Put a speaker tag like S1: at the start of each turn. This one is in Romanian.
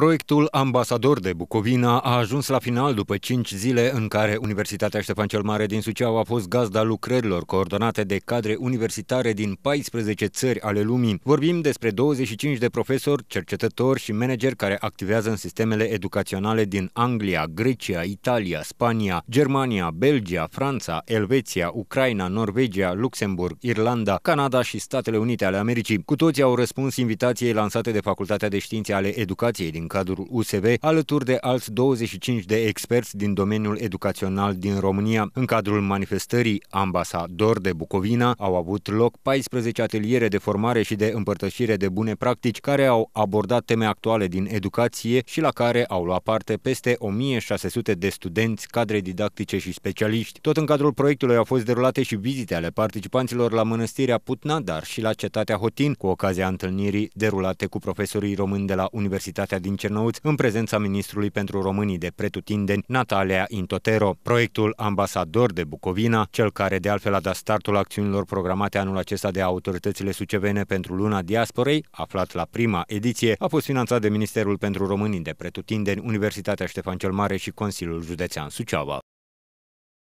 S1: Proiectul Ambasador de Bucovina a ajuns la final după 5 zile în care Universitatea Ștefan cel Mare din Suceava a fost gazda lucrărilor coordonate de cadre universitare din 14 țări ale lumii. Vorbim despre 25 de profesori, cercetători și manageri care activează în sistemele educaționale din Anglia, Grecia, Italia, Spania, Germania, Belgia, Franța, Elveția, Ucraina, Norvegia, Luxemburg, Irlanda, Canada și Statele Unite ale Americii. Cu toții au răspuns invitației lansate de Facultatea de Științe ale Educației din din cadrul USV, alături de alți 25 de experți din domeniul educațional din România. În cadrul manifestării Ambasador de Bucovina au avut loc 14 ateliere de formare și de împărtășire de bune practici care au abordat teme actuale din educație și la care au luat parte peste 1600 de studenți, cadre didactice și specialiști. Tot în cadrul proiectului au fost derulate și vizite ale participanților la mănăstirea Putna, dar și la cetatea Hotin, cu ocazia întâlnirii derulate cu profesorii români de la Universitatea din din Cernăuți în prezența ministrului pentru românii de pretutindeni, Natalia Intotero. Proiectul Ambasador de Bucovina, cel care de altfel a dat startul acțiunilor programate anul acesta de autoritățile sucevene pentru luna diasporei, aflat la prima ediție, a fost finanțat de Ministerul pentru Românii de Pretutindeni, Universitatea Ștefan cel Mare și Consiliul Județean Suceava.